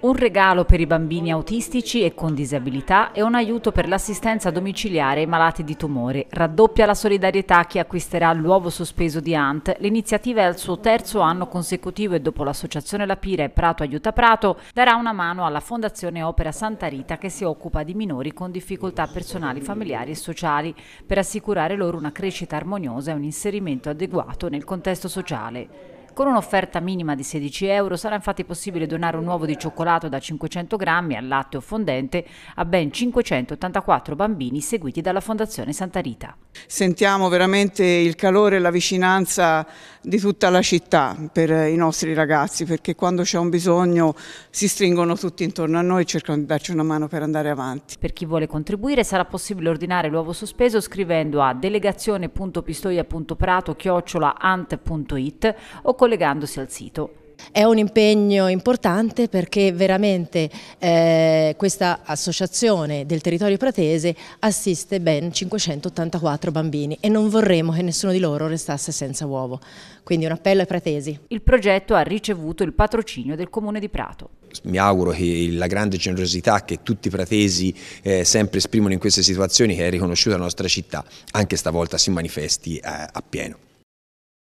Un regalo per i bambini autistici e con disabilità e un aiuto per l'assistenza domiciliare ai malati di tumore. Raddoppia la solidarietà a chi acquisterà l'uovo sospeso di Ant. L'iniziativa è al suo terzo anno consecutivo e dopo l'associazione La Pira e Prato Aiuta Prato darà una mano alla Fondazione Opera Santa Rita che si occupa di minori con difficoltà personali, familiari e sociali per assicurare loro una crescita armoniosa e un inserimento adeguato nel contesto sociale. Con un'offerta minima di 16 euro sarà infatti possibile donare un uovo di cioccolato da 500 grammi al latte o fondente a ben 584 bambini seguiti dalla Fondazione Santa Rita. Sentiamo veramente il calore e la vicinanza di tutta la città per i nostri ragazzi perché quando c'è un bisogno si stringono tutti intorno a noi e cercano di darci una mano per andare avanti. Per chi vuole contribuire sarà possibile ordinare l'uovo sospeso scrivendo a delegazione.pistoia.prato chiocciola o con collegandosi al sito. È un impegno importante perché veramente eh, questa associazione del territorio pratese assiste ben 584 bambini e non vorremmo che nessuno di loro restasse senza uovo. Quindi un appello ai pratesi. Il progetto ha ricevuto il patrocinio del Comune di Prato. Mi auguro che la grande generosità che tutti i pratesi eh, sempre esprimono in queste situazioni, che è riconosciuta la nostra città, anche stavolta si manifesti eh, appieno.